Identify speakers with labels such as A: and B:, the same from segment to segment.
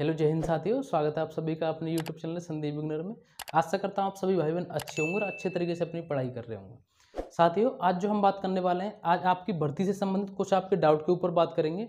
A: hello जय हिंद साथियों स्वागत है आप सभी का अपने यूट्यूब चैनल संदीप विग्नर में आशा करता हूँ आप सभी भाई बहन अच्छे होंगे और अच्छे तरीके से अपनी पढ़ाई कर रहे होंगे साथियों आज जो हम बात करने वाले हैं आज आपकी भर्ती से संबंधित कुछ आपके डाउट के ऊपर बात करेंगे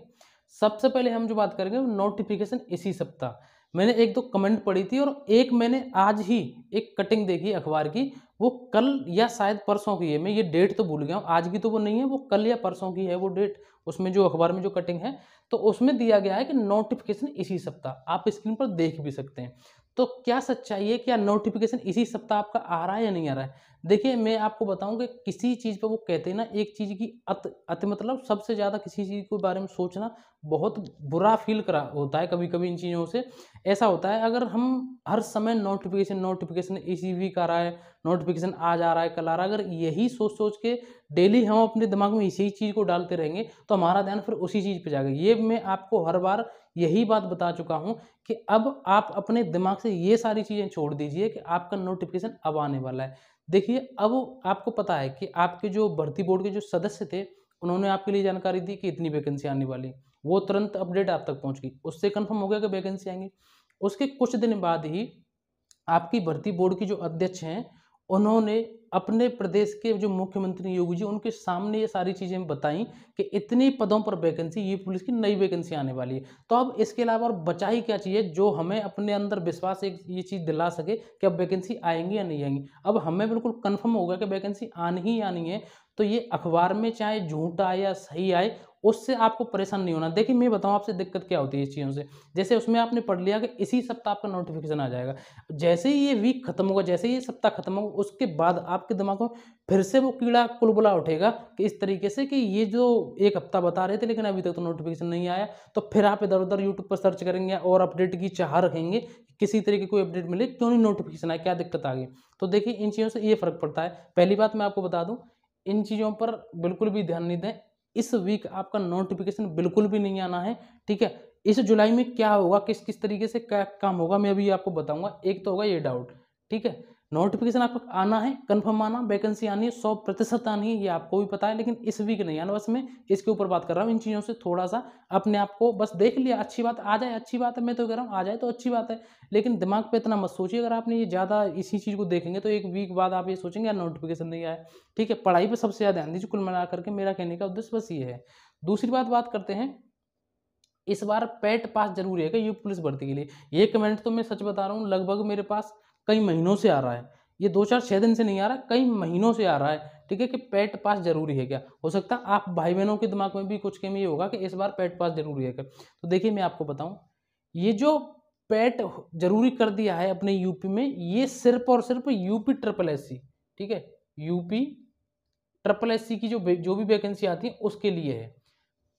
A: सबसे पहले हम जो बात करेंगे वो नोटिफिकेशन इसी सप्ताह मैंने एक दो कमेंट पढ़ी थी और एक मैंने आज ही एक कटिंग देखी अखबार की वो कल या शायद परसों की है मैं ये डेट तो भूल गया हूँ आज की तो वो नहीं है वो कल या परसों की है वो डेट उसमें जो अखबार में जो कटिंग है तो उसमें दिया गया है कि नोटिफिकेशन इसी सप्ताह आप स्क्रीन पर देख भी सकते हैं तो क्या सच्चाई है क्या नोटिफिकेशन इसी सप्ताह आपका आ रहा है या नहीं आ रहा है देखिए मैं आपको बताऊं कि किसी चीज़ पर वो कहते हैं ना एक चीज़ की अत अति मतलब सबसे ज़्यादा किसी चीज़ के बारे में सोचना बहुत बुरा फील करा होता है कभी कभी इन चीज़ों से ऐसा होता है अगर हम हर समय नोटिफिकेशन नोटिफिकेशन ए सी का आ रहा है नोटिफिकेशन आ जा रहा है कल आ रहा है अगर यही सोच सोच के डेली हम अपने दिमाग में इसी चीज़ को डालते रहेंगे तो हमारा ध्यान फिर उसी चीज़ पे जाएगा ये मैं आपको हर बार यही बात बता चुका हूँ कि अब आप अपने दिमाग से ये सारी चीज़ें छोड़ दीजिए कि आपका नोटिफिकेशन अब आने वाला है देखिए अब आपको पता है कि आपके जो भर्ती बोर्ड के जो सदस्य थे उन्होंने आपके लिए जानकारी दी कि इतनी वैकेंसी आने वाली वो तुरंत अपडेट आप तक पहुँच गई उससे कन्फर्म हो गया कि वैकेंसी आएंगी उसके कुछ दिन बाद ही आपकी भर्ती बोर्ड की जो अध्यक्ष हैं उन्होंने अपने प्रदेश के जो मुख्यमंत्री योगी जी उनके सामने ये सारी चीज़ें बताई कि इतनी पदों पर वैकेंसी ये पुलिस की नई वैकेंसी आने वाली है तो अब इसके अलावा और बचा ही क्या चाहिए जो हमें अपने अंदर विश्वास एक ये चीज़ दिला सके कि अब वैकेंसी आएंगी या नहीं आएंगी अब हमें बिल्कुल कन्फर्म होगा कि वैकेंसी आनी ही आनी है तो ये अखबार में चाहे झूठ आए या सही आए उससे आपको परेशान नहीं होना देखिए मैं बताऊँ आपसे दिक्कत क्या होती है इस चीज़ों से जैसे उसमें आपने पढ़ लिया कि इसी सप्ताह आपका नोटिफिकेशन आ जाएगा जैसे ही ये वीक खत्म होगा जैसे ही ये सप्ताह खत्म होगा उसके बाद आपके दिमाग में फिर से वो कीड़ा कुलबुला उठेगा कि इस तरीके से कि ये जो एक हफ्ता बता रहे थे लेकिन अभी तक तो नोटिफिकेशन नहीं आया तो फिर आप इधर उधर यूट्यूब पर सर्च करेंगे और अपडेट की चाह रखेंगे किसी तरीके कोई अपडेट मिले क्यों नहीं नोटिफिकेशन आए क्या दिक्कत आ गई तो देखिए इन चीज़ों से ये फ़र्क पड़ता है पहली बात मैं आपको बता दूँ इन चीज़ों पर बिल्कुल भी ध्यान नहीं दें इस वीक आपका नोटिफिकेशन बिल्कुल भी नहीं आना है ठीक है इस जुलाई में क्या होगा किस किस तरीके से क्या काम होगा मैं अभी आपको बताऊंगा एक तो होगा ये डाउट ठीक है नोटिफिकेशन आपको आना है कंफर्म आना वैकेंसी आनी है सौ प्रतिशत आनी है ये आपको भी पता है लेकिन इस वीक नहीं आना बस मैं इसके ऊपर बात कर रहा हूँ इन चीज़ों से थोड़ा सा अपने आप को बस देख लिया अच्छी बात आ जाए अच्छी बात है मैं तो कह रहा हूँ आ जाए तो अच्छी बात है लेकिन दिमाग पर इतना मत सोचिए अगर आपने ये ज़्यादा इसी चीज़ को देखेंगे तो एक वीक बाद आप ये सोचेंगे यार नोटिफिकेशन नहीं आया ठीक है पढ़ाई पर सबसे ज़्यादा ध्यान दीजिए कुल मिला करके मेरा कहने का उद्देश्य बस ये है दूसरी बात बात करते हैं इस बार पैट पास जरूरी है क्या यू पुलिस भर्ती के लिए ये कमेंट तो मैं सच बता रहा हूँ लगभग मेरे पास कई महीनों से आ रहा है ये दो चार छः दिन से नहीं आ रहा कई महीनों से आ रहा है ठीक है कि पेट पास जरूरी है क्या हो सकता है आप भाई बहनों के दिमाग में भी कुछ कम ये होगा कि इस बार पेट पास जरूरी है क्या तो देखिए मैं आपको बताऊं ये जो पेट जरूरी कर दिया है अपने यूपी में ये सिर्फ और सिर्फ यूपी ट्रिपल एस सी ठीक है यूपी ट्रिपल एस सी की जो जो भी वैकेंसी आती है उसके लिए है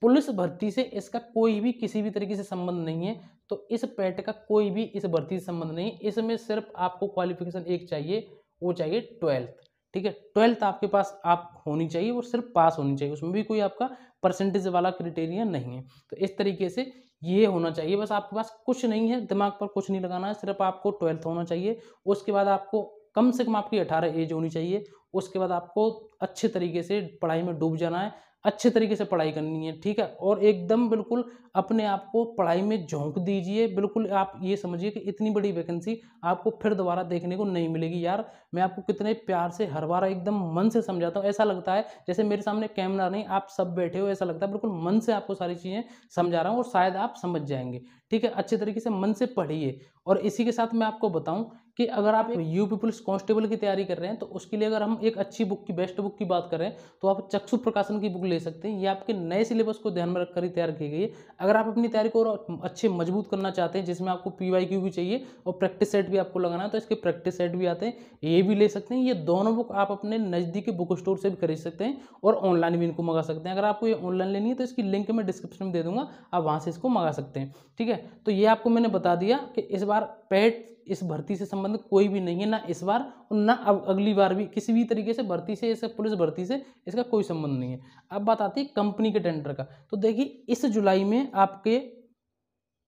A: पुलिस भर्ती से इसका कोई भी किसी भी तरीके से संबंध नहीं है तो इस पैट का कोई भी इस भर्ती से संबंध नहीं है इसमें सिर्फ आपको क्वालिफिकेशन एक चाहिए वो चाहिए ट्वेल्थ ठीक है ट्वेल्थ आपके पास आप होनी चाहिए और सिर्फ पास होनी चाहिए उसमें भी कोई आपका परसेंटेज वाला क्रिटेरिया नहीं है तो इस तरीके से ये होना चाहिए बस आपके पास कुछ नहीं है दिमाग पर कुछ नहीं लगाना है सिर्फ आपको ट्वेल्थ होना चाहिए उसके बाद आपको कम से कम आपकी अठारह एज होनी चाहिए उसके बाद आपको अच्छे तरीके से पढ़ाई में डूब जाना है अच्छे तरीके से पढ़ाई करनी है ठीक है और एकदम बिल्कुल अपने आप को पढ़ाई में झोंक दीजिए बिल्कुल आप ये समझिए कि इतनी बड़ी वैकेंसी आपको फिर दोबारा देखने को नहीं मिलेगी यार मैं आपको कितने प्यार से हर बार एकदम मन से समझाता हूँ ऐसा लगता है जैसे मेरे सामने कैमरा नहीं आप सब बैठे हो ऐसा लगता है बिल्कुल मन से आपको सारी चीज़ें समझा रहा हूँ और शायद आप समझ जाएंगे ठीक है अच्छे तरीके से मन से पढ़िए और इसी के साथ मैं आपको बताऊँ कि अगर आप यू पीपल्स कांस्टेबल की तैयारी कर रहे हैं तो उसके लिए अगर हम एक अच्छी बुक की बेस्ट बुक की बात करें तो आप चक्षु प्रकाशन की बुक ले सकते हैं ये आपके नए सिलेबस को ध्यान में रखकर ही तैयार की गई है अगर आप अपनी तैयारी को और अच्छे मजबूत करना चाहते हैं जिसमें आपको पी वाई क्यू भी चाहिए और प्रैक्टिस सेट भी आपको लगाना है तो इसके प्रैक्टिस सेट भी आते हैं ये भी ले सकते हैं ये दोनों बुक आप अपने नज़दीकी बुक स्टोर से भी खरीद सकते हैं और ऑनलाइन भी इनको मंगा सकते हैं अगर आपको ये ऑनलाइन लेनी है तो इसकी लिंक मैं डिस्क्रिप्शन में दे दूंगा आप वहाँ से इसको मंगा सकते हैं ठीक है तो ये आपको मैंने बता दिया कि इस बार पेट इस भर्ती से संबंधित संबंध कोई भी नहीं है ना इस बार और ना अब अगली बार भी किसी भी तरीके से भर्ती से इसका पुलिस भर्ती से इसका कोई संबंध नहीं है अब बात आती है कंपनी के टेंडर का तो देखिए इस जुलाई में आपके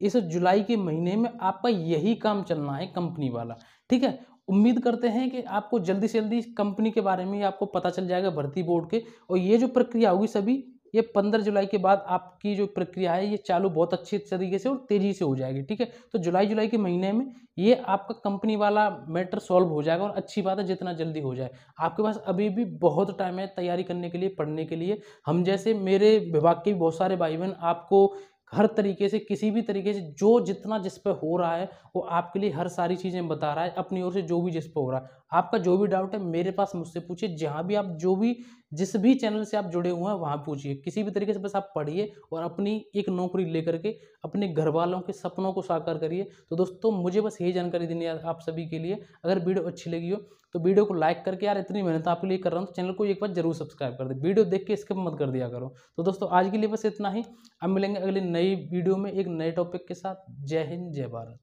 A: इस जुलाई के महीने में आपका यही काम चलना है कंपनी वाला ठीक है उम्मीद करते हैं कि आपको जल्दी से जल्दी कंपनी के बारे में आपको पता चल जाएगा भर्ती बोर्ड के और ये जो प्रक्रिया होगी सभी ये पंद्रह जुलाई के बाद आपकी जो प्रक्रिया है ये चालू बहुत अच्छे तरीके से और तेज़ी से हो जाएगी ठीक है तो जुलाई जुलाई के महीने में ये आपका कंपनी वाला मैटर सॉल्व हो जाएगा और अच्छी बात है जितना जल्दी हो जाए आपके पास अभी भी बहुत टाइम है तैयारी करने के लिए पढ़ने के लिए हम जैसे मेरे विभाग के बहुत सारे भाई बहन आपको हर तरीके से किसी भी तरीके से जो जितना जिस पर हो रहा है वो आपके लिए हर सारी चीज़ें बता रहा है अपनी ओर से जो भी जिस पर हो रहा है आपका जो भी डाउट है मेरे पास मुझसे पूछिए जहाँ भी आप जो भी जिस भी चैनल से आप जुड़े हुए हैं वहाँ पूछिए किसी भी तरीके से बस आप पढ़िए और अपनी एक नौकरी लेकर के अपने घर वालों के सपनों को साकार करिए तो दोस्तों मुझे बस यही जानकारी देनी है आप सभी के लिए अगर वीडियो अच्छी लगी हो तो वीडियो को लाइक करके यार इतनी मेहनत आपके लिए कर रहा हूँ तो चैनल को एक बार जरूर सब्सक्राइब कर दे वीडियो देख के स्किप मत कर दिया करो तो दोस्तों आज के लिए बस इतना ही अब मिलेंगे अगले नई वीडियो में एक नए टॉपिक के साथ जय हिंद जय भारत